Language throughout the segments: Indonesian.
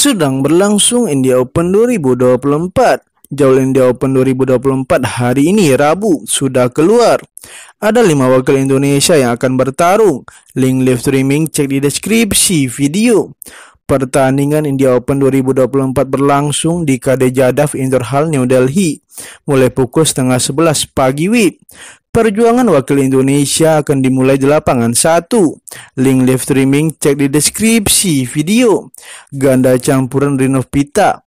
sedang berlangsung India Open 2024. Jauh India Open 2024 hari ini Rabu sudah keluar. Ada lima wakil Indonesia yang akan bertarung. Link live streaming cek di deskripsi video. Pertandingan India Open 2024 berlangsung di KD Jadav Indoor Hall New Delhi mulai pukul setengah sebelas pagi WIB. Perjuangan wakil Indonesia akan dimulai di lapangan 1. Link live streaming cek di deskripsi video. Ganda campuran Rinov Pita.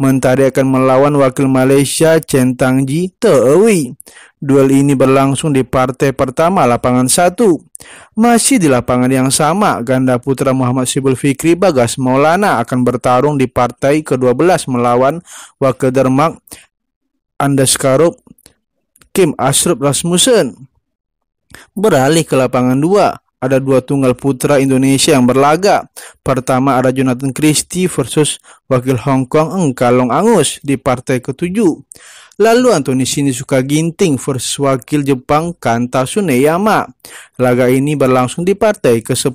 Mentari akan melawan wakil Malaysia Chen Tangji Teowi. Duel ini berlangsung di partai pertama lapangan 1. Masih di lapangan yang sama, ganda putra Muhammad Sibul Fikri Bagas Maulana akan bertarung di partai ke-12 melawan wakil Denmark Andaskarov Kim Ashraf Rasmussen beralih ke lapangan dua. Ada dua tunggal putra Indonesia yang berlaga. Pertama ada Jonathan Christie versus wakil Hong Kong Engkalong Angus di partai ketujuh. Lalu Anthony suka Ginting versus wakil Jepang Kanta Suneyama. Laga ini berlangsung di partai ke-10.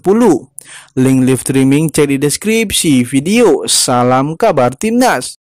Link live streaming cek di deskripsi video. Salam kabar timnas.